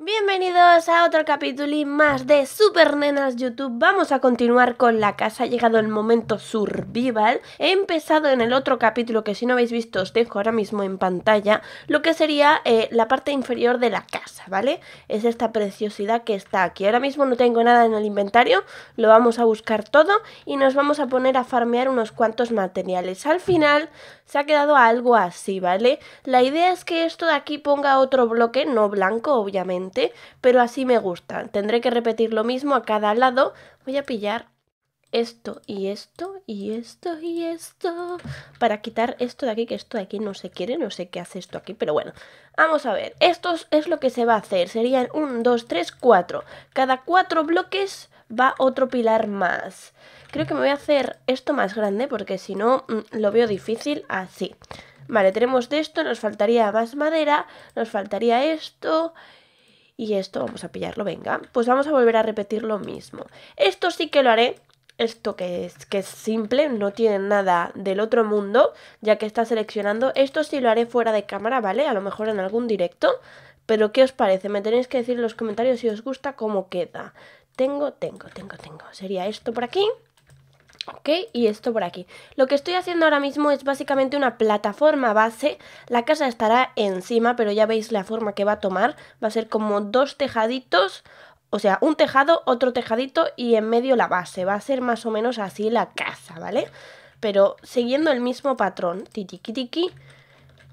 Bienvenidos a otro capítulo más de Super Nenas YouTube. Vamos a continuar con la casa. Ha llegado el momento survival. He empezado en el otro capítulo que si no habéis visto os dejo ahora mismo en pantalla lo que sería eh, la parte inferior de la casa, ¿vale? Es esta preciosidad que está aquí. Ahora mismo no tengo nada en el inventario, lo vamos a buscar todo y nos vamos a poner a farmear unos cuantos materiales. Al final se ha quedado algo así, ¿vale? La idea es que esto de aquí ponga otro bloque, no blanco obviamente pero así me gusta. Tendré que repetir lo mismo a cada lado. Voy a pillar esto y esto y esto y esto para quitar esto de aquí, que esto de aquí no se quiere, no sé qué hace esto aquí, pero bueno. Vamos a ver, esto es lo que se va a hacer, serían 1, 2, 3, 4. Cada cuatro bloques va otro pilar más. Creo que me voy a hacer esto más grande porque si no mm, lo veo difícil así. Vale, tenemos de esto, nos faltaría más madera, nos faltaría esto y esto vamos a pillarlo, venga. Pues vamos a volver a repetir lo mismo. Esto sí que lo haré. Esto que es, que es simple, no tiene nada del otro mundo, ya que está seleccionando. Esto sí lo haré fuera de cámara, ¿vale? A lo mejor en algún directo. Pero ¿qué os parece? Me tenéis que decir en los comentarios si os gusta cómo queda. Tengo, tengo, tengo, tengo. Sería esto por aquí. ¿ok? Y esto por aquí. Lo que estoy haciendo ahora mismo es básicamente una plataforma base, la casa estará encima, pero ya veis la forma que va a tomar, va a ser como dos tejaditos, o sea, un tejado, otro tejadito y en medio la base, va a ser más o menos así la casa, ¿vale? Pero siguiendo el mismo patrón, tiki tiki,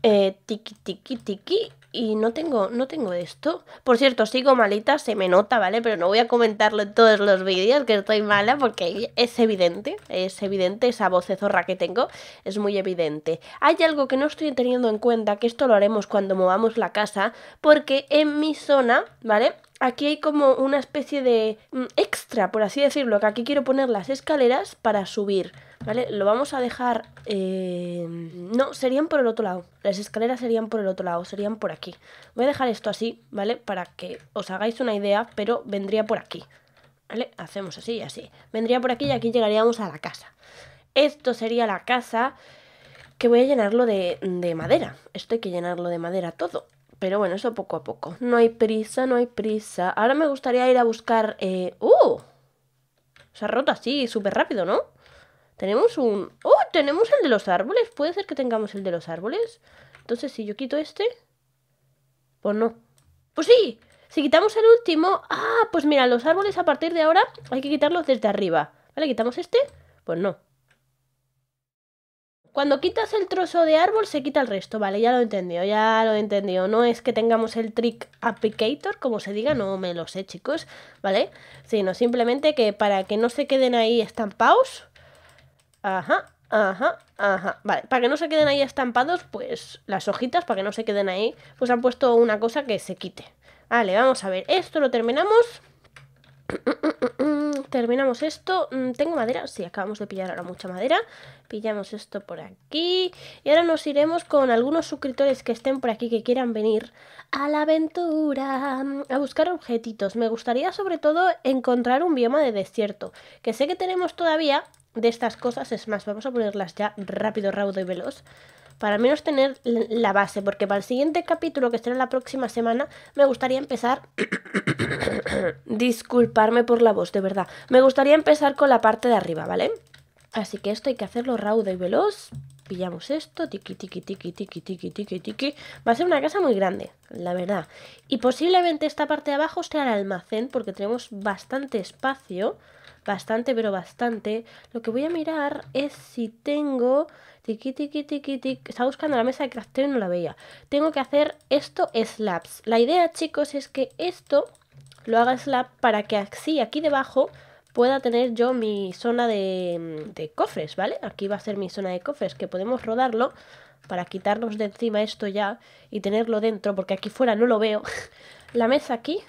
eh, tiki tiki tiki y no tengo, no tengo esto. Por cierto, sigo malita, se me nota, ¿vale? Pero no voy a comentarlo en todos los vídeos que estoy mala porque es evidente, es evidente esa voz zorra que tengo, es muy evidente. Hay algo que no estoy teniendo en cuenta, que esto lo haremos cuando movamos la casa, porque en mi zona, ¿vale? aquí hay como una especie de mm, extra, por así decirlo, que aquí quiero poner las escaleras para subir, ¿vale? Lo vamos a dejar... Eh, no, serían por el otro lado. Las escaleras serían por el otro lado, serían por aquí. Voy a dejar esto así, ¿vale? Para que os hagáis una idea, pero vendría por aquí. ¿Vale? Hacemos así y así. Vendría por aquí y aquí llegaríamos a la casa. Esto sería la casa que voy a llenarlo de, de madera. Esto hay que llenarlo de madera todo. Pero bueno, eso poco a poco. No hay prisa, no hay prisa. Ahora me gustaría ir a buscar... Eh, ¡Uh! Se ha roto así, súper rápido, ¿no? Tenemos un... uh, Tenemos el de los árboles. ¿Puede ser que tengamos el de los árboles? Entonces, si yo quito este... Pues no. ¡Pues sí! Si quitamos el último... ¡Ah! Pues mira, los árboles a partir de ahora hay que quitarlos desde arriba. ¿Vale? ¿Quitamos este? Pues no. Cuando quitas el trozo de árbol, se quita el resto. Vale, ya lo he entendido, ya lo he entendido. No es que tengamos el trick applicator, como se diga, no me lo sé, chicos, ¿vale? Sino simplemente que para que no se queden ahí estampados. Ajá, ajá, ajá. Vale, para que no se queden ahí estampados, pues las hojitas, para que no se queden ahí, pues han puesto una cosa que se quite. Vale, vamos a ver. Esto lo terminamos. Terminamos esto. Mm, tengo madera. Sí, acabamos de pillar ahora mucha madera. Pillamos esto por aquí. Y ahora nos iremos con algunos suscriptores que estén por aquí que quieran venir a la aventura. Mm, a buscar objetitos. Me gustaría sobre todo encontrar un bioma de desierto. Que sé que tenemos todavía de estas cosas. Es más, vamos a ponerlas ya rápido, raudo y veloz para menos tener la base, porque para el siguiente capítulo, que será la próxima semana, me gustaría empezar Disculparme por la voz, de verdad. Me gustaría empezar con la parte de arriba, ¿vale? Así que esto hay que hacerlo raudo y veloz. Pillamos esto, tiki tiki tiki tiki tiqui, tiki tiki. Va a ser una casa muy grande, la verdad. Y posiblemente esta parte de abajo sea el almacén, porque tenemos bastante espacio. Bastante, pero bastante. Lo que voy a mirar es si tengo... tiki tiqui, tiqui, tiki. Estaba buscando la mesa de crafteo y no la veía. Tengo que hacer esto slabs. La idea, chicos, es que esto lo haga slab para que así aquí debajo pueda tener yo mi zona de, de cofres, ¿vale? Aquí va a ser mi zona de cofres, que podemos rodarlo para quitarnos de encima esto ya y tenerlo dentro, porque aquí fuera no lo veo. La mesa aquí,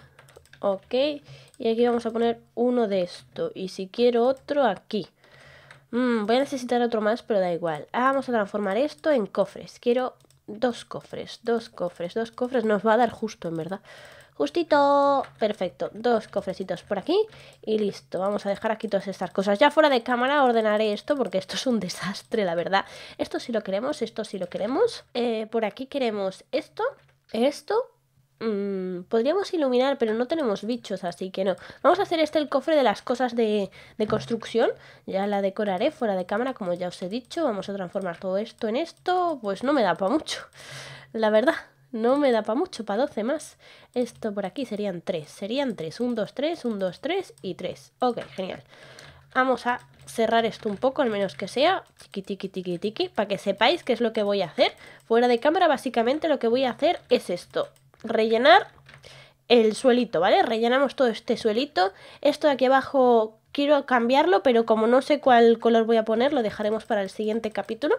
ok, y aquí vamos a poner uno de esto, y si quiero otro aquí. Mm, voy a necesitar otro más, pero da igual. Ah, vamos a transformar esto en cofres. Quiero dos cofres, dos cofres, dos cofres. Nos va a dar justo, en verdad. Justito. Perfecto. Dos cofrecitos por aquí. Y listo. Vamos a dejar aquí todas estas cosas. Ya fuera de cámara ordenaré esto porque esto es un desastre, la verdad. Esto sí lo queremos, esto sí lo queremos. Eh, por aquí queremos esto, esto mm, podríamos iluminar, pero no tenemos bichos, así que no. Vamos a hacer este el cofre de las cosas de, de, construcción. Ya la decoraré fuera de cámara, como ya os he dicho. Vamos a transformar todo esto en esto. Pues no me da para mucho, la verdad. No me da para mucho, para 12 más. Esto por aquí serían 3. Serían 3. 1, 2, 3, 1, 2, 3 y 3. Ok, genial. Vamos a cerrar esto un poco, al menos que sea. Tiki, tiki, tiki, tiki Para que sepáis qué es lo que voy a hacer. Fuera de cámara, básicamente lo que voy a hacer es esto. Rellenar el suelito, ¿vale? Rellenamos todo este suelito. Esto de aquí abajo quiero cambiarlo, pero como no sé cuál color voy a poner, lo dejaremos para el siguiente capítulo.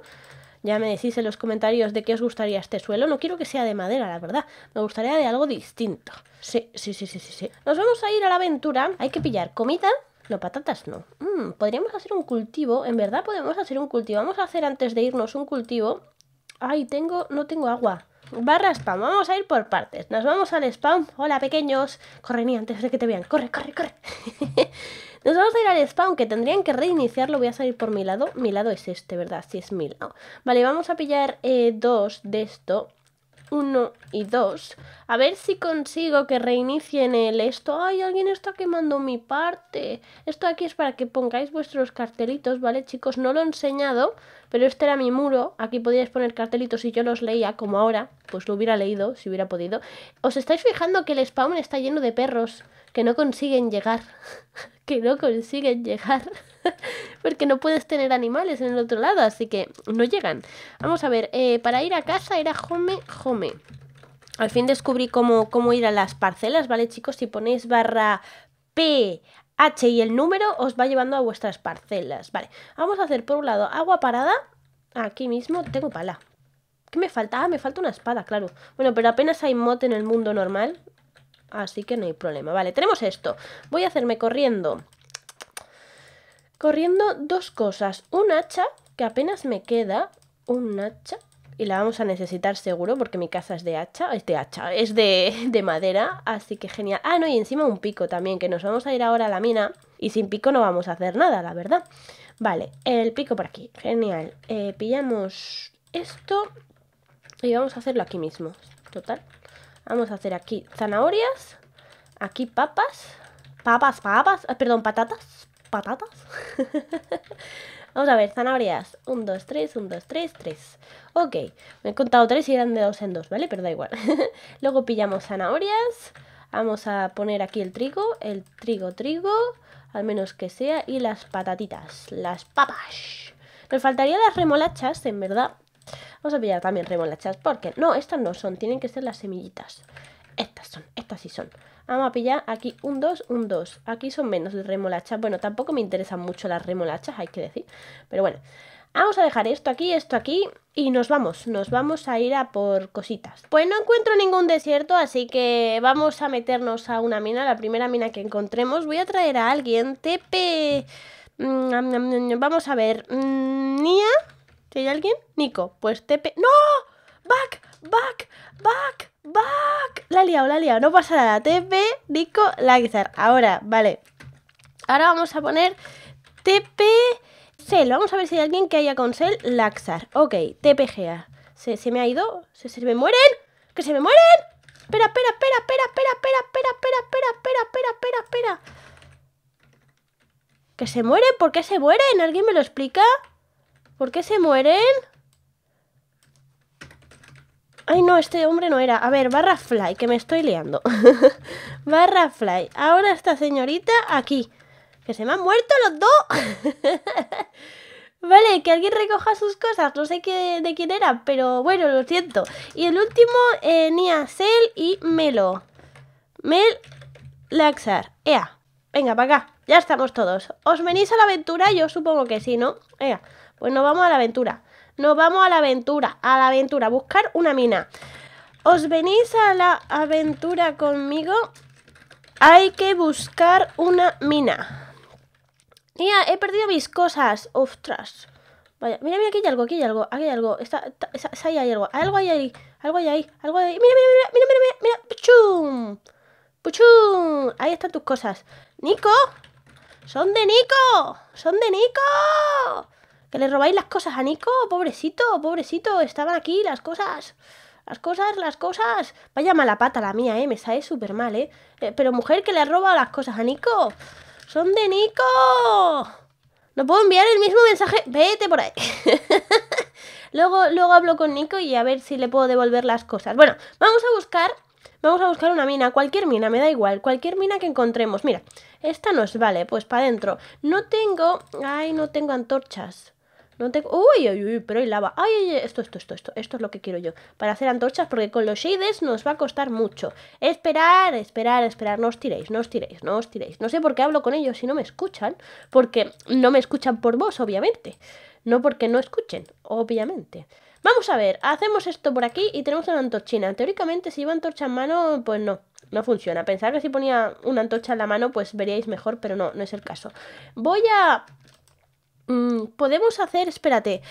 Ya me decís en los comentarios de qué os gustaría este suelo. No quiero que sea de madera, la verdad. Me gustaría de algo distinto. Sí, sí, sí, sí, sí. sí. Nos vamos a ir a la aventura. Hay que pillar comida. No, patatas no. Mm, podríamos hacer un cultivo. En verdad podemos hacer un cultivo. Vamos a hacer antes de irnos un cultivo. Ay, tengo... no tengo agua. Barra spam, vamos a ir por partes. Nos vamos al spam. Hola, pequeños. Corre, antes de que te vean. Corre, corre, corre. Nos vamos a ir al spawn, que tendrían que reiniciarlo. Voy a salir por mi lado. Mi lado es este, ¿verdad? sí, es mi lado. Vale, vamos a pillar eh, dos de esto. Uno y dos. A ver si consigo que reinicien el esto. ¡Ay, alguien está quemando mi parte! Esto aquí es para que pongáis vuestros cartelitos, ¿vale, chicos? No lo he enseñado, pero este era mi muro. Aquí podíais poner cartelitos y yo los leía, como ahora. Pues lo hubiera leído, si hubiera podido. ¿Os estáis fijando que el spawn está lleno de perros? que no consiguen llegar, que no consiguen llegar, porque no puedes tener animales en el otro lado, así que no llegan. Vamos a ver, eh, para ir a casa era home, home. Al fin descubrí cómo, cómo ir a las parcelas, ¿vale chicos? Si ponéis barra P H y el número os va llevando a vuestras parcelas. Vale, vamos a hacer por un lado agua parada. Aquí mismo tengo pala. ¿Qué me falta? Ah, me falta una espada, claro. Bueno, pero apenas hay mod en el mundo normal. Así que no hay problema. Vale, tenemos esto. Voy a hacerme corriendo. Corriendo dos cosas. Un hacha, que apenas me queda. Un hacha. Y la vamos a necesitar seguro porque mi casa es de hacha. Es de hacha, es de, madera. Así que genial. Ah, no, y encima un pico también, que nos vamos a ir ahora a la mina. Y sin pico no vamos a hacer nada, la verdad. Vale, el pico por aquí. Genial. Eh, pillamos esto. Y vamos a hacerlo aquí mismo. Total. Vamos a hacer aquí zanahorias. Aquí papas. Papas, papas. Eh, perdón, patatas. Patatas. Vamos a ver, zanahorias. un, dos, tres, un, dos, tres, tres. Ok, me he contado tres y eran de dos en dos, ¿vale? Pero da igual. Luego pillamos zanahorias. Vamos a poner aquí el trigo, el trigo, trigo, al menos que sea, y las patatitas, las papas. Nos faltaría las remolachas, en verdad, Vamos a pillar también remolachas, porque no, estas no son, tienen que ser las semillitas. Estas son, estas sí son. Vamos a pillar aquí un 2, un 2. Aquí son menos de remolachas. Bueno, tampoco me interesan mucho las remolachas, hay que decir. Pero bueno, vamos a dejar esto aquí, esto aquí y nos vamos. Nos vamos a ir a por cositas. Pues no encuentro ningún desierto, así que vamos a meternos a una mina. La primera mina que encontremos. Voy a traer a alguien. tepe mm, Vamos a ver. Mm, Nia hay alguien? Nico, pues TP... ¡No! ¡Back! ¡Back! ¡Back! ¡Back! La he liado, la liado. No pasa nada. TP, Nico, Lagzar. Ahora, vale. Ahora vamos a poner TP... Cell, Vamos a ver si hay alguien que haya con cel Laxar. Ok, TPGA. ¿Se, me ha ido? ¿Se, me mueren? ¡Que se me mueren! Espera, espera, espera, espera, espera, espera, espera, espera, espera, espera, espera, espera, espera. ¿Que se mueren? ¿Por qué se mueren? ¿Alguien me lo explica? ¿Por qué se mueren? Ay, no, este hombre no era. A ver, barra fly, que me estoy liando. barra fly. Ahora esta señorita aquí. Que se me han muerto los dos. vale, que alguien recoja sus cosas. No sé qué, de quién era, pero bueno, lo siento. Y el último, eh, Sel y Melo. Mel Laxar. Ea, venga, para acá. Ya estamos todos. ¿Os venís a la aventura? Yo supongo que sí, ¿no? Ea. Pues nos vamos a la aventura. Nos vamos a la aventura, a la aventura, buscar una mina. ¿Os venís a la aventura conmigo? Hay que buscar una mina. Mira, he perdido mis cosas. Ostras. Vaya, mira, mira, aquí hay algo, aquí hay algo, aquí hay algo. Está, ahí hay algo. Algo hay ahí, algo hay ahí, algo hay ahí. Mira, mira, mira, mira, mira, mira. ¡Puchum! ¡Puchum! Ahí están tus cosas. ¡Nico! ¡Son de Nico! ¡Son de Nico! Que le robáis las cosas a Nico, pobrecito, pobrecito, estaban aquí las cosas. Las cosas, las cosas. Vaya mala pata la mía, eh, me sale súper mal, eh. eh pero mujer que le roba las cosas a Nico. Son de Nico. No puedo enviar el mismo mensaje. Vete por ahí. luego, luego hablo con Nico y a ver si le puedo devolver las cosas. Bueno, vamos a buscar Vamos a buscar una mina, cualquier mina, me da igual, cualquier mina que encontremos. Mira, esta nos vale, pues para adentro. No tengo... Ay, no tengo antorchas. No tengo... Uy, uy, uy, pero hay lava. Ay, ay, esto, esto, esto, esto. Esto es lo que quiero yo. Para hacer antorchas, porque con los shades nos va a costar mucho. Esperar, esperar, esperar. No os tiréis, no os tiréis, no os tiréis. No sé por qué hablo con ellos si no me escuchan. Porque no me escuchan por vos, obviamente. No porque no escuchen, obviamente. Vamos a ver, hacemos esto por aquí y tenemos una antorchina. Teóricamente, si iba antorcha en mano, pues no, no funciona. Pensaba que si ponía una antorcha en la mano, pues veríais mejor, pero no, no es el caso. Voy a Mm, podemos hacer, espérate.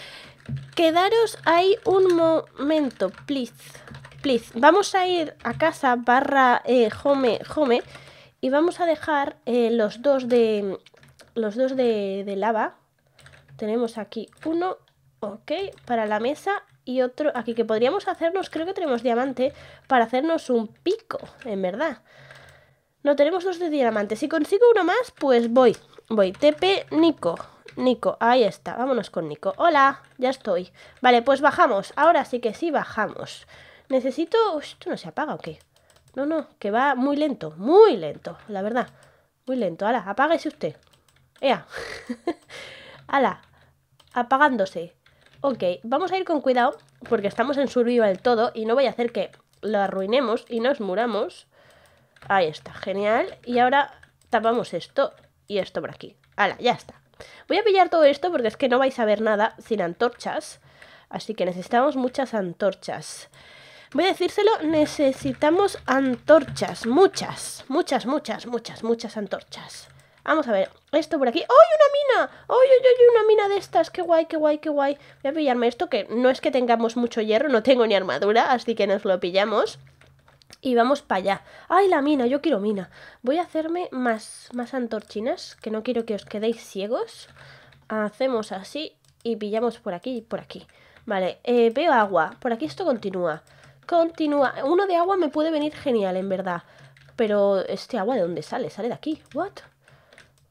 Quedaros ahí un momento, please. Please. Vamos a ir a casa barra eh, home, home. Y vamos a dejar eh, los dos de. Los dos de, de lava. Tenemos aquí uno, ok, para la mesa y otro aquí que podríamos hacernos, creo que tenemos diamante para hacernos un pico, en verdad. No, tenemos dos de diamante. Si consigo uno más, pues voy, voy. Tepe Nico, Nico, ahí está, vámonos con Nico. Hola, ya estoy. Vale, pues bajamos, ahora sí que sí bajamos. Necesito... ¿Esto no se apaga o qué? No, no, que va muy lento, muy lento, la verdad. Muy lento, ala, apáguese usted. Ea. ala, apagándose. Ok, vamos a ir con cuidado porque estamos en survival todo y no voy a hacer que lo arruinemos y nos muramos. Ahí está, genial. Y ahora tapamos esto y esto por aquí. Ala, ya está. Voy a pillar todo esto porque es que no vais a ver nada sin antorchas. Así que necesitamos muchas antorchas. Voy a decírselo, necesitamos antorchas. Muchas, muchas, muchas, muchas, muchas antorchas. Vamos a ver, esto por aquí. ¡Ay, una mina! ¡Ay, ay, ay! Una mina de estas. ¡Qué guay, qué guay, qué guay! Voy a pillarme esto, que no es que tengamos mucho hierro, no tengo ni armadura, así que nos lo pillamos. Y vamos para allá. ¡Ay, la mina! Yo quiero mina. Voy a hacerme más, más antorchinas, que no quiero que os quedéis ciegos. Hacemos así y pillamos por aquí y por aquí. Vale, eh, veo agua. Por aquí esto continúa. Continúa. Uno de agua me puede venir genial, en verdad. Pero este agua, ¿de dónde sale? Sale de aquí. ¿What?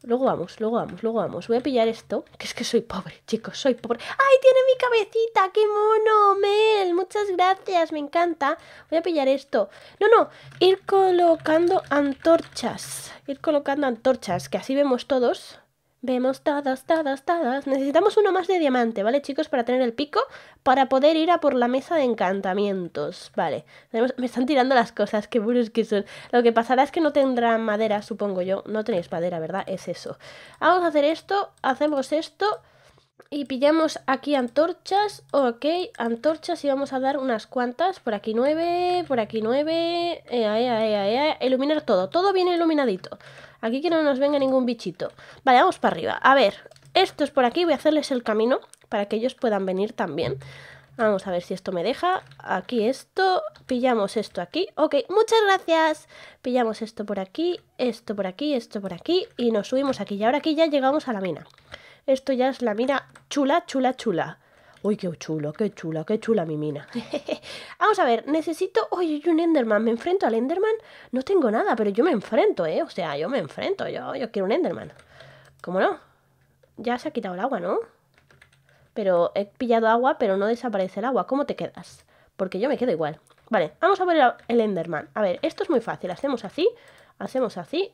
Luego vamos, luego vamos, luego vamos. Voy a pillar esto, que es que soy pobre, chicos, soy pobre. ¡Ay, tiene mi cabecita! ¡Qué mono! ¡Me muchas gracias, me encanta. Voy a pillar esto. No, no, ir colocando antorchas. Ir colocando antorchas, que así vemos todos. Vemos todas, todas, todas. Necesitamos uno más de diamante, ¿vale, chicos? Para tener el pico, para poder ir a por la mesa de encantamientos. Vale, me están tirando las cosas, qué buenos que son. Lo que pasará es que no tendrán madera, supongo yo. No tenéis madera, ¿verdad? Es eso. Vamos a hacer esto, hacemos esto... Y pillamos aquí antorchas, ok, antorchas y vamos a dar unas cuantas, por aquí nueve, por aquí nueve, ea, ea, ea, iluminar todo, todo bien iluminadito, aquí que no nos venga ningún bichito. Vale, vamos para arriba, a ver, Esto es por aquí voy a hacerles el camino para que ellos puedan venir también. Vamos a ver si esto me deja, aquí esto, pillamos esto aquí, ok, muchas gracias, pillamos esto por aquí, esto por aquí, esto por aquí y nos subimos aquí y ahora aquí ya llegamos a la mina. Esto ya es la mina chula, chula, chula. Uy, qué chulo, qué chula, qué chula mi mina. Vamos a ver, necesito. Oye, un Enderman, me enfrento al Enderman. No tengo nada, pero yo me enfrento, ¿eh? O sea, yo me enfrento, yo, yo quiero un Enderman. ¿Cómo no? Ya se ha quitado el agua, ¿no? Pero he pillado agua, pero no desaparece el agua. ¿Cómo te quedas? Porque yo me quedo igual. Vale, vamos a poner el Enderman. A ver, esto es muy fácil. Hacemos así, hacemos así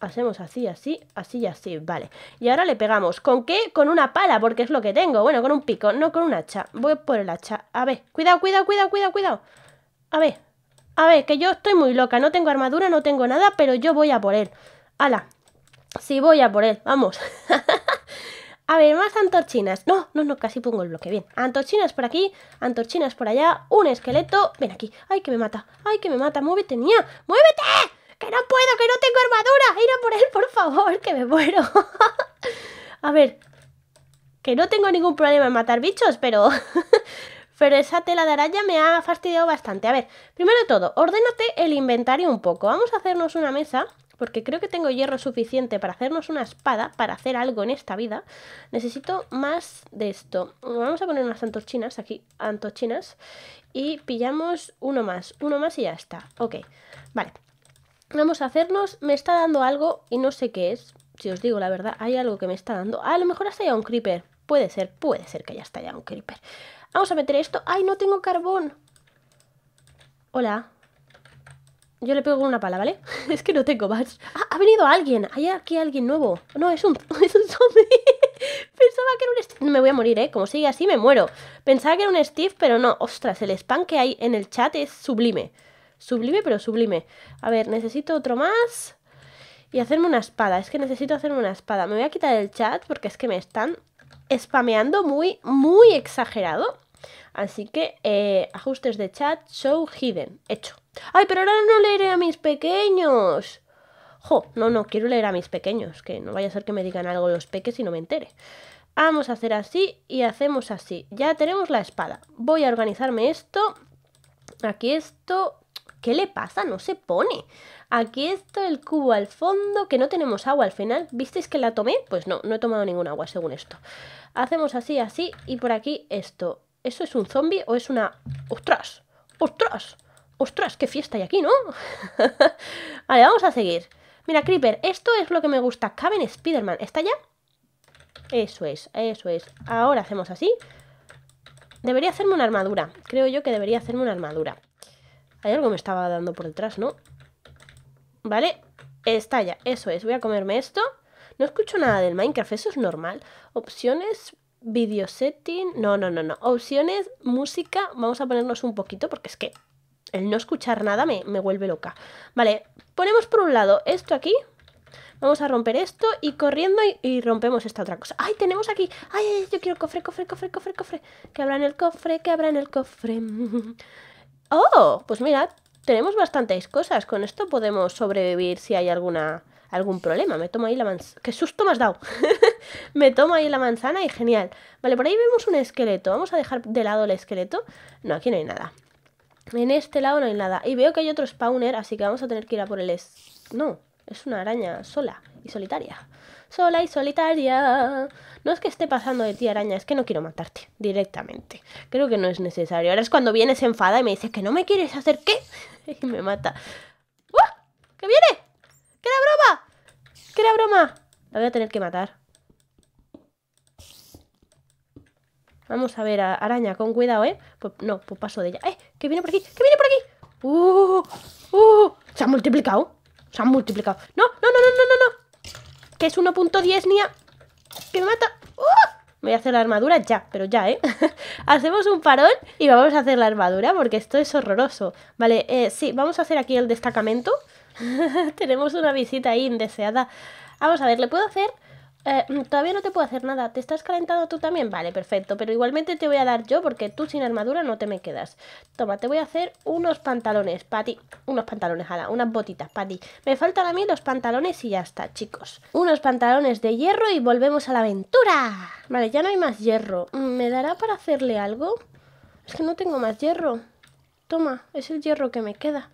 Hacemos así, así, así y así, vale Y ahora le pegamos, ¿con qué? Con una pala, porque es lo que tengo, bueno, con un pico, no con un hacha Voy por el hacha, a ver, cuidado, cuidado, cuidado, cuidado, cuidado A ver, a ver, que yo estoy muy loca, no tengo armadura, no tengo nada, pero yo voy a por él Ala, sí voy a por él, vamos A ver, más antorchinas. No, no, no, casi pongo el bloque. Bien, antorchinas por aquí, antorchinas por allá, un esqueleto. Ven aquí. Ay, que me mata. Ay, que me mata. Muévete, mía Muévete que no puedo, que no tengo armadura, ir por él, por favor, que me muero. a ver, que no tengo ningún problema en matar bichos, pero... pero esa tela de araña me ha fastidiado bastante. A ver, primero de todo, ordénate el inventario un poco. Vamos a hacernos una mesa, porque creo que tengo hierro suficiente para hacernos una espada, para hacer algo en esta vida. Necesito más de esto. Vamos a poner unas antorchinas aquí, antorchinas, y pillamos uno más, uno más y ya está. Ok, vale. Vamos a hacernos, me está dando algo y no sé qué es. Si os digo la verdad, hay algo que me está dando. Ah, a lo mejor hasta ya un creeper. Puede ser, puede ser que haya ya un creeper. Vamos a meter esto. ¡Ay, no tengo carbón! Hola. Yo le pego con una pala, ¿vale? es que no tengo más. ¡Ah, ha venido alguien! Hay aquí alguien nuevo. No, es un, es un zombie. Pensaba que era un Steve. Me voy a morir, ¿eh? Como sigue así, me muero. Pensaba que era un Steve, pero no. Ostras, el spam que hay en el chat es sublime. Sublime, pero sublime. A ver, necesito otro más. Y hacerme una espada. Es que necesito hacerme una espada. Me voy a quitar el chat porque es que me están spameando muy, muy exagerado. Así que eh, ajustes de chat, show hidden. Hecho. ¡Ay, pero ahora no leeré a mis pequeños! Jo, no, no, quiero leer a mis pequeños. Que no vaya a ser que me digan algo los peques y no me entere. Vamos a hacer así y hacemos así. Ya tenemos la espada. Voy a organizarme esto. Aquí esto, ¿Qué le pasa? No se pone. Aquí está el cubo al fondo, que no tenemos agua al final. ¿Visteis que la tomé? Pues no, no he tomado ningún agua según esto. Hacemos así, así, y por aquí esto. ¿Eso es un zombie o es una... ¡Ostras! ¡Ostras! ¡Ostras! ¡Qué fiesta hay aquí, ¿no? vale, vamos a seguir. Mira, Creeper, esto es lo que me gusta. Caben Spider-Man. ¿Está ya? Eso es, eso es. Ahora hacemos así. Debería hacerme una armadura. Creo yo que debería hacerme una armadura. Hay algo me estaba dando por detrás, ¿no? Vale, estalla, eso es. Voy a comerme esto. No escucho nada del Minecraft, eso es normal. Opciones, video setting. No, no, no, no. Opciones, música. Vamos a ponernos un poquito porque es que el no escuchar nada me, me vuelve loca. Vale, ponemos por un lado esto aquí. Vamos a romper esto y corriendo y, rompemos esta otra cosa. ¡Ay, tenemos aquí! ¡Ay, yo quiero cofre, cofre, cofre, cofre, cofre! Que en el cofre, que en el cofre. Oh, pues mira, tenemos bastantes cosas. Con esto podemos sobrevivir si hay alguna algún problema. Me tomo ahí la manzana. ¡Qué susto me has dado! me tomo ahí la manzana y genial. Vale, por ahí vemos un esqueleto. Vamos a dejar de lado el esqueleto. No, aquí no hay nada. En este lado no hay nada. Y veo que hay otro spawner, así que vamos a tener que ir a por el... Es... No, es una araña sola y solitaria. Sola y solitaria. No es que esté pasando de ti, araña, es que no quiero matarte directamente. Creo que no es necesario. Ahora es cuando vienes enfada y me dices que no me quieres hacer qué. y me mata. ¡Uah! ¡Que viene! ¡Qué era broma! ¡Que era broma! La voy a tener que matar. Vamos a ver, a araña, con cuidado, ¿eh? Pues, no, pues paso de ella. ¡Eh! ¡Que viene por aquí! ¡Que viene por aquí! ¡Uh! ¡Uh! ¡Se ha multiplicado! Se han multiplicado. No, no, no, no, no, no, no. Que es 1.10, Nia Que me mata. ¡Oh! Me voy a hacer la armadura ya, pero ya, ¿eh? Hacemos un parón y vamos a hacer la armadura porque esto es horroroso. Vale, eh, sí, vamos a hacer aquí el destacamento. Tenemos una visita ahí indeseada. Vamos a ver, le puedo hacer eh, mm, todavía no te puedo hacer nada. ¿Te estás calentando tú también? Vale, perfecto. Pero igualmente te voy a dar yo porque tú sin armadura no te me quedas. Toma, te voy a hacer unos pantalones para Unos pantalones, ala. Unas botitas para Me faltan a mí los pantalones y ya está, chicos. Unos pantalones de hierro y volvemos a la aventura. Vale, ya no hay más hierro. Mm, ¿Me dará para hacerle algo? Es que no tengo más hierro. Toma, es el hierro que me queda.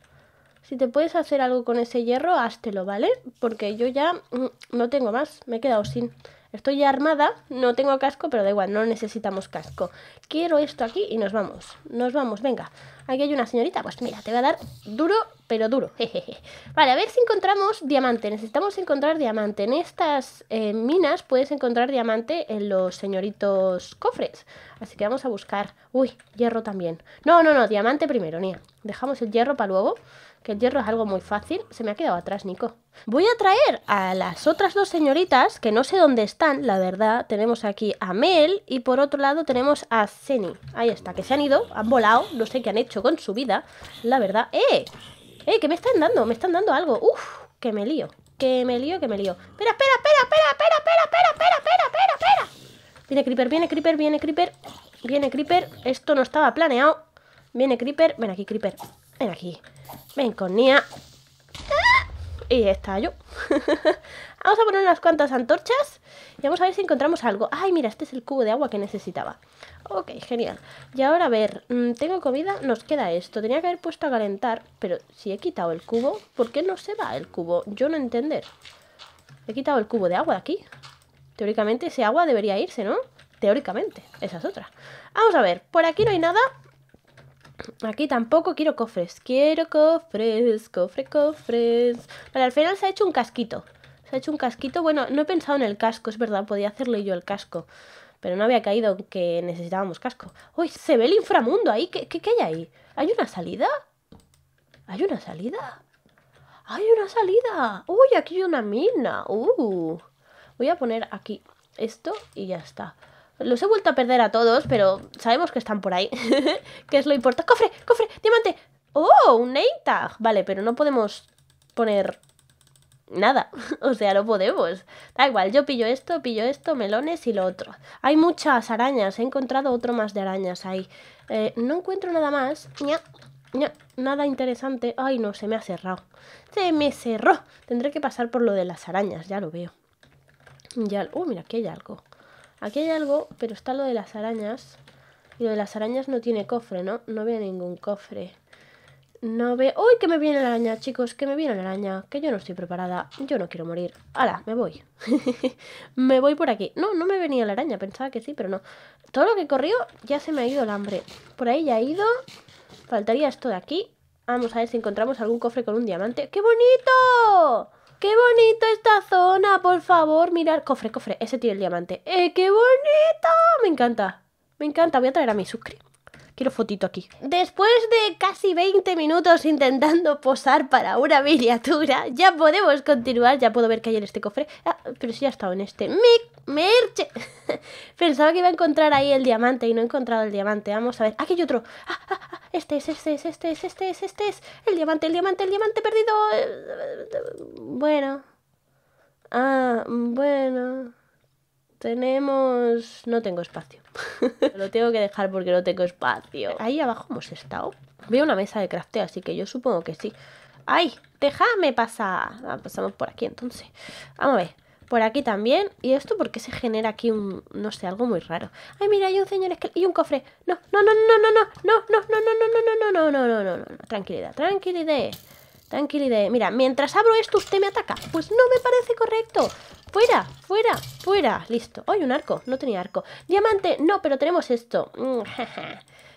Si te puedes hacer algo con ese hierro, háztelo, ¿vale? Porque yo ya mm, no tengo más, me he quedado sin. Estoy ya armada, no tengo casco, pero da igual, no necesitamos casco. Quiero esto aquí y nos vamos, nos vamos, venga. Aquí hay una señorita, pues mira, te va a dar duro, pero duro. Vale, a ver si encontramos diamante. Necesitamos encontrar diamante. En estas eh, minas puedes encontrar diamante en los señoritos cofres. Así que vamos a buscar. Uy, hierro también. No, no, no, diamante primero, Nia. Dejamos el hierro para luego que el hierro es algo muy fácil. Se me ha quedado atrás, Nico. Voy a traer a las otras dos señoritas, que no sé dónde están, la verdad. Tenemos aquí a Mel y por otro lado tenemos a Seni Ahí está, que se han ido, han volado, no sé qué han hecho con su vida, la verdad. ¡Eh! ¡Eh! ¿Qué me están dando? Me están dando algo. ¡Uf! Que me lío, que me lío, que me lío. ¡Espera, espera, espera, espera, espera, espera, espera, espera, espera, espera, espera! Viene Creeper, viene Creeper, viene Creeper, viene Creeper. Esto no estaba planeado. Viene Creeper, ven aquí, Creeper, ven aquí. Ven con Nia. Y está yo. vamos a poner unas cuantas antorchas y vamos a ver si encontramos algo. Ay, mira, este es el cubo de agua que necesitaba. Ok, genial. Y ahora a ver, mm, tengo comida, nos queda esto. Tenía que haber puesto a calentar, pero si he quitado el cubo, ¿por qué no se va el cubo? Yo no entender. He quitado el cubo de agua de aquí. Teóricamente ese agua debería irse, ¿no? Teóricamente, esa es otra. Vamos a ver, por aquí no hay nada, Aquí tampoco quiero cofres. Quiero cofres, cofre, cofres. Pero al final se ha hecho un casquito. Se ha hecho un casquito. Bueno, no he pensado en el casco, es verdad. Podía hacerle yo el casco. Pero no había caído que necesitábamos casco. ¡Uy! Se ve el inframundo ahí. ¿Qué, hay ahí? ¿Hay una salida? ¿Hay una salida? ¡Hay una salida! ¡Uy! Aquí hay una mina. ¡Uh! Voy a poner aquí esto y ya está. Los he vuelto a perder a todos, pero sabemos que están por ahí. ¿Qué es lo importante? ¡Cofre! ¡Cofre! ¡Diamante! ¡Oh! ¡Un name Vale, pero no podemos poner nada. o sea, no podemos. Da igual, yo pillo esto, pillo esto, melones y lo otro. Hay muchas arañas. He encontrado otro más de arañas ahí. Eh, no encuentro nada más. ya Nada interesante. Ay, no, se me ha cerrado. Se me cerró. Tendré que pasar por lo de las arañas, ya lo veo. Ya... Uh, mira, aquí hay algo. Aquí hay algo, pero está lo de las arañas. Y lo de las arañas no tiene cofre, ¿no? No veo ningún cofre. No ve. ¡Uy, que me viene la araña, chicos! ¡Que me viene la araña! Que yo no estoy preparada. Yo no quiero morir. ¡Hala! Me voy. me voy por aquí. No, no me venía la araña. Pensaba que sí, pero no. Todo lo que corrió ya se me ha ido el hambre. Por ahí ya ha ido. Faltaría esto de aquí. Vamos a ver si encontramos algún cofre con un diamante. ¡Qué bonito! ¡Qué bonito esta zona! Por favor, mirar. Cofre, cofre. Ese tiene el diamante. ¡Eh, qué bonito! Me encanta. Me encanta. Voy a traer a mi suscri. Quiero fotito aquí. Después de casi 20 minutos intentando posar para una miniatura, ya podemos continuar. Ya puedo ver que hay en este cofre. Ah, pero sí ya estado en este. ¡Mic! ¡Merche! Pensaba que iba a encontrar ahí el diamante y no he encontrado el diamante. Vamos a ver. Aquí hay otro. ¡Ah, ah, ah. Este es, este es, este es, este es, este es. El diamante, el diamante, el diamante perdido. Bueno. Ah, bueno. Tenemos... No tengo espacio. Lo tengo que dejar porque no tengo espacio. Ahí abajo hemos estado. Veo una mesa de crafteo, así que yo supongo que sí. ¡Ay! ¡Déjame pasar! Ah, pasamos por aquí entonces. Vamos a ver por aquí también. ¿Y esto porque se genera aquí un, no sé, algo muy raro? Ay, mira, hay un señor esqueleto y un cofre. No, no, no, no, no, no, no, no, no, no, no, no, no, no, no, no, no, no, no. Tranquilidad, tranquilidad. Tranquilidad. Mira, mientras abro esto usted me ataca. Pues no me parece correcto. Fuera, fuera, fuera. Listo. Hoy un arco. No tenía arco. Diamante, no, pero tenemos esto.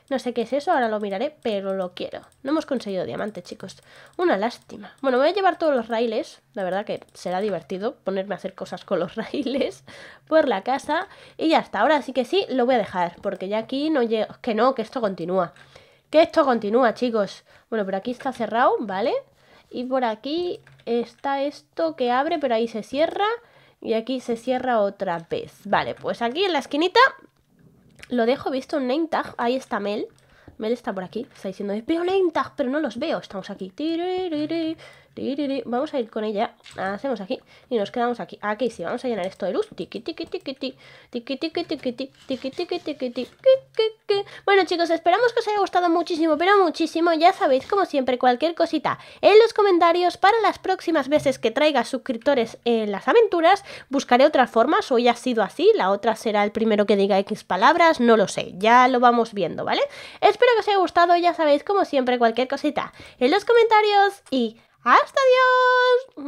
No sé qué es eso, ahora lo miraré, pero lo quiero. No hemos conseguido diamante, chicos. Una lástima. Bueno, voy a llevar todos los raíles. La verdad que será divertido ponerme a hacer cosas con los raíles por la casa. Y ya está. Ahora sí que sí, lo voy a dejar. Porque ya aquí no llego... Que no, que esto continúa. Que esto continúa, chicos. Bueno, por aquí está cerrado, ¿vale? Y por aquí está esto que abre, pero ahí se cierra. Y aquí se cierra otra vez. Vale, pues aquí en la esquinita lo dejo visto en name Ahí está Mel. Mel está por aquí. Está diciendo, veo name pero no los veo. Estamos aquí. Vamos a ir con ella. Hacemos aquí y nos quedamos aquí. Aquí sí, vamos a llenar esto de luz. Tiki, tiki, tiki, tiki, tiki, tiki, tiki, tiki, tiki, Bueno, chicos, esperamos que os haya gustado muchísimo, pero muchísimo. Ya sabéis, como siempre, cualquier cosita en los comentarios para las próximas veces que traiga suscriptores en las aventuras. Buscaré otras formas. Hoy ha sido así, la otra será el primero que diga X palabras. No lo sé, ya lo vamos viendo, ¿vale? Espero que os haya gustado. Ya sabéis, como siempre, cualquier cosita en los comentarios y ¡Hasta Dios!